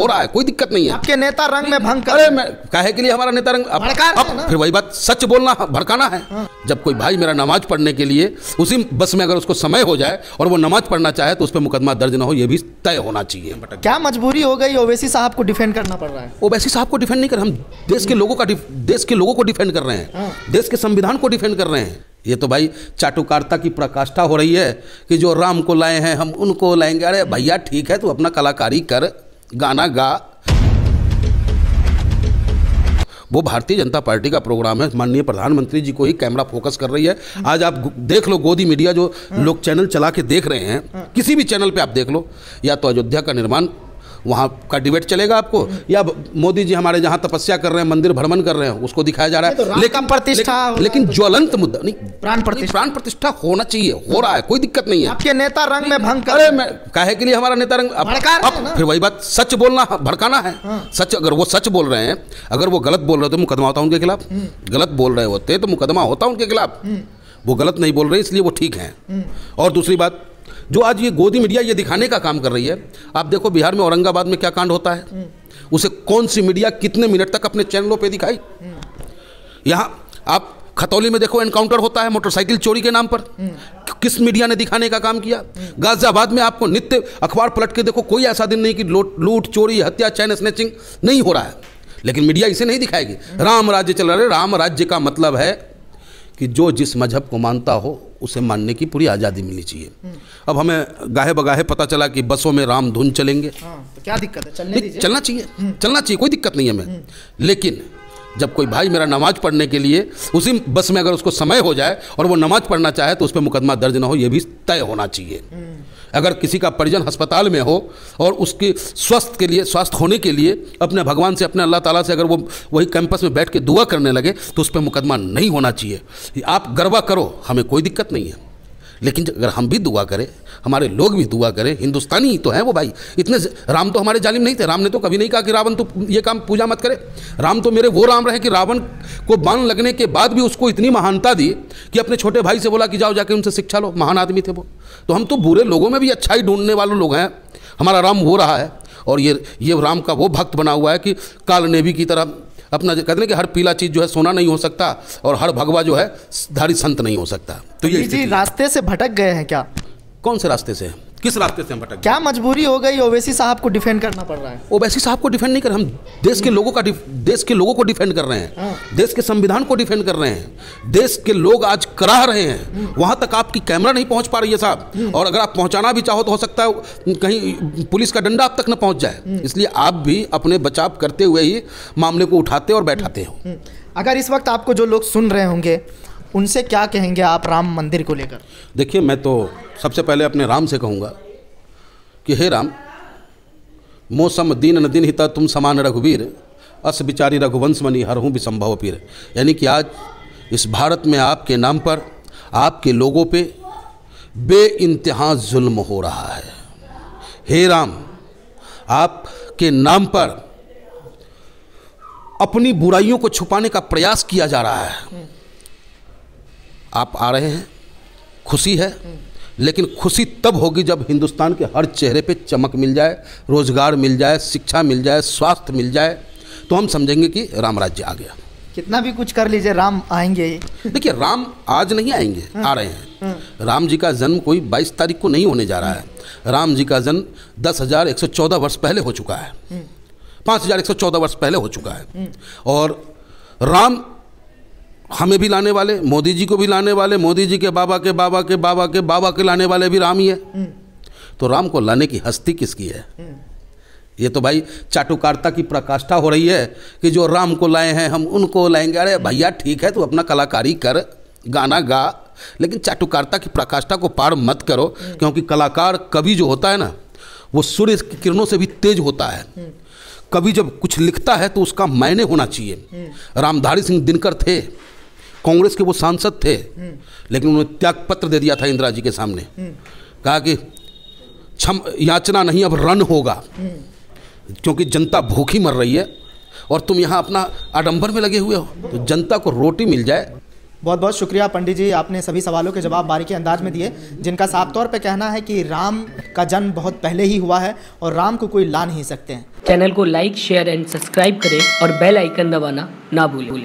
हो रहा है कोई दिक्कत नहीं है आपके नेता रंग में भंग अरे मैं काहे के लिए हमारा नेता रंग अब, अब फिर वही बात सच बोलना भड़काना है हाँ। जब कोई भाई मेरा नमाज पढ़ने के लिए उसी बस में अगर उसको समय हो जाए और वो नमाज पढ़ना चाहे तो उस पर मुकदमा दर्ज ना हो ये भी तय होना चाहिए क्या मजबूरी हो गई ओवैसी साहब को डिफेंड करना पड़ रहा है ओवैसी साहब को डिफेंड नहीं कर हम देश के लोगों का देश के लोगों को डिफेंड कर रहे हैं हाँ। देश के संविधान को डिफेंड कर रहे हैं ये तो भाई चाटुकारता की प्रकाष्ठा हो रही है कि जो राम को लाए हैं हम उनको लाएंगे अरे भैया ठीक है तू अपना कलाकारी कर गाना गा वो भारतीय जनता पार्टी का प्रोग्राम है माननीय प्रधानमंत्री जी को ही कैमरा फोकस कर रही है आज आप देख लो गोदी मीडिया जो लोग चैनल चला के देख रहे हैं किसी भी चैनल पे आप देख लो या तो अयोध्या का निर्माण वहाँ का डिबेट चलेगा आपको या मोदी जी हमारे जहाँ तपस्या कर रहे हैं मंदिर भ्रमण कर रहे हैं उसको दिखाया जा रहा है तो लेकिन प्रतिष्ठा लेकिन तो- ज्वलंत मुद्दा नहीं प्राण प्रतिष्ठा प्राण प्रतिष्ठा होना चाहिए हो रहा है कोई दिक्कत नहीं है आपके नेता रंग में भंग करे मैं कहे के लिए हमारा नेता रंग अब फिर वही बात सच बोलना हाँ, भड़काना है हाँ। सच अगर वो सच बोल रहे हैं अगर वो गलत बोल रहे तो मुकदमा होता उनके खिलाफ हम्म। गलत बोल रहे होते तो मुकदमा होता उनके खिलाफ हम्म। वो गलत नहीं बोल रहे इसलिए वो ठीक हैं हम्म। और दूसरी बात जो आज ये गोदी मीडिया ये दिखाने का काम कर रही है आप देखो बिहार में औरंगाबाद में क्या कांड होता है उसे कौन सी मीडिया कितने मिनट तक अपने चैनलों पर दिखाई यहाँ आप खतौली में देखो एनकाउंटर होता है मोटरसाइकिल चोरी के नाम पर किस मीडिया ने दिखाने का काम किया गाजियाबाद में आपको नित्य अखबार पलट के देखो कोई ऐसा दिन नहीं कि लूट चोरी हत्या चैन स्नेचिंग नहीं हो रहा है लेकिन मीडिया इसे नहीं दिखाएगी राम राज्य चल रहा है राम राज्य का मतलब है कि जो जिस मजहब को मानता हो उसे मानने की पूरी आज़ादी मिलनी चाहिए हम्म। अब हमें गाहे बगाहे पता चला कि बसों में राम धुन चलेंगे हाँ, तो क्या दिक्कत है चलने चलना चाहिए हम्म। चलना चाहिए कोई दिक्कत नहीं है हमें हम्म। लेकिन जब कोई भाई मेरा नमाज पढ़ने के लिए उसी बस में अगर उसको समय हो जाए और वो नमाज पढ़ना चाहे तो उस पर मुकदमा दर्ज ना हो ये भी तय होना चाहिए अगर किसी का परिजन अस्पताल में हो और उसके स्वस्थ के लिए स्वस्थ होने के लिए अपने भगवान से अपने अल्लाह ताला से अगर वो वही कैंपस में बैठ के दुआ करने लगे तो उस पर मुकदमा नहीं होना चाहिए आप गरबा करो हमें कोई दिक्कत नहीं है लेकिन अगर हम भी दुआ करें हमारे लोग भी दुआ करें हिंदुस्तानी ही तो हैं वो भाई इतने राम तो हमारे जालिम नहीं थे राम ने तो कभी नहीं कहा कि रावण तो ये काम पूजा मत करे राम तो मेरे वो राम रहे कि रावण को बान लगने के बाद भी उसको इतनी महानता दी कि अपने छोटे भाई से बोला कि जाओ जाके उनसे शिक्षा लो महान आदमी थे वो तो हम तो बुरे लोगों में भी अच्छाई ढूंढने वाले लोग हैं हमारा राम हो रहा है और ये ये राम का वो भक्त बना हुआ है कि काल नेवी की तरह अपना कहते हैं कि हर पीला चीज़ जो है सोना नहीं हो सकता और हर भगवा जो है धारी संत नहीं हो सकता तो ये जी रास्ते से भटक गए हैं क्या कौन से रास्ते से किस रास्ते से हम भटक क्या मजबूरी हो गई ओवैसी साहब को डिफेंड करना पड़ रहा है ओवैसी साहब को डिफेंड नहीं कर हम देश के लोगों का देश के लोगों को डिफेंड कर रहे हैं हाँ। देश के संविधान को डिफेंड कर रहे हैं देश के लोग आज करा रहे हैं वहाँ तक आपकी कैमरा नहीं पहुँच पा रही है साहब और अगर आप पहुँचाना भी चाहो तो हो सकता है कहीं पुलिस का डंडा आप तक न पहुँच जाए हम्म। इसलिए आप भी अपने बचाव करते हुए ही मामले को उठाते और बैठाते हो हम्म। अगर इस वक्त आपको जो लोग सुन रहे होंगे उनसे क्या कहेंगे आप राम मंदिर को लेकर देखिए मैं तो सबसे पहले अपने राम से कहूँगा कि हे राम मौसम दीन न दिन हिता तुम समान रघुवीर अस बिचारी रघुवंश मनी हर हूँ भी संभव पीर यानी कि आज इस भारत में आपके नाम पर आपके लोगों पे बे इंतहा जुल्म हो रहा है हे राम आपके नाम पर अपनी बुराइयों को छुपाने का प्रयास किया जा रहा है आप आ रहे हैं खुशी है लेकिन खुशी तब होगी जब हिंदुस्तान के हर चेहरे पे चमक मिल जाए रोजगार मिल जाए शिक्षा मिल जाए स्वास्थ्य मिल जाए तो हम समझेंगे कि राम राज्य आ गया कितना भी कुछ कर लीजिए राम आएंगे देखिए राम आज नहीं आएंगे हम्म, आ रहे हैं हम्म। राम जी का जन्म कोई 22 तारीख को नहीं होने जा रहा है राम जी का जन्म दस वर्ष पहले हो चुका है हम्म। पाँच वर्ष पहले हो चुका है और राम हमें भी लाने वाले मोदी जी को भी लाने वाले मोदी जी के बाबा के बाबा के बाबा के बाबा के लाने वाले भी राम ही है हम्म। तो राम को लाने की हस्ती किसकी है हम्म। ये तो भाई चाटुकारता की प्रकाष्ठा हो रही है कि जो राम को लाए हैं हम उनको लाएंगे अरे भैया ठीक है तू अपना कलाकारी कर गाना गा लेकिन चाटुकारता की प्रकाष्ठा को पार मत करो हम्म। क्योंकि कलाकार कवि जो होता है ना वो सूर्य की किरणों से भी तेज होता है कभी जब कुछ लिखता है तो उसका मायने होना चाहिए रामधारी सिंह दिनकर थे कांग्रेस के वो सांसद थे हम्म। लेकिन उन्होंने त्याग पत्र दे दिया था इंदिरा जी के सामने हम्म। कहा कि क्षम याचना नहीं अब रन होगा हम्म। क्योंकि जनता भूखी मर रही है और तुम यहाँ अपना आडंबर में लगे हुए हो तो जनता को रोटी मिल जाए बहुत बहुत शुक्रिया पंडित जी आपने सभी सवालों के जवाब बारीकी अंदाज में दिए जिनका साफ तौर पर कहना है कि राम का जन्म बहुत पहले ही हुआ है और राम को कोई ला नहीं सकते हैं चैनल को लाइक शेयर एंड सब्सक्राइब करें और बेल आइकन दबाना ना भूलें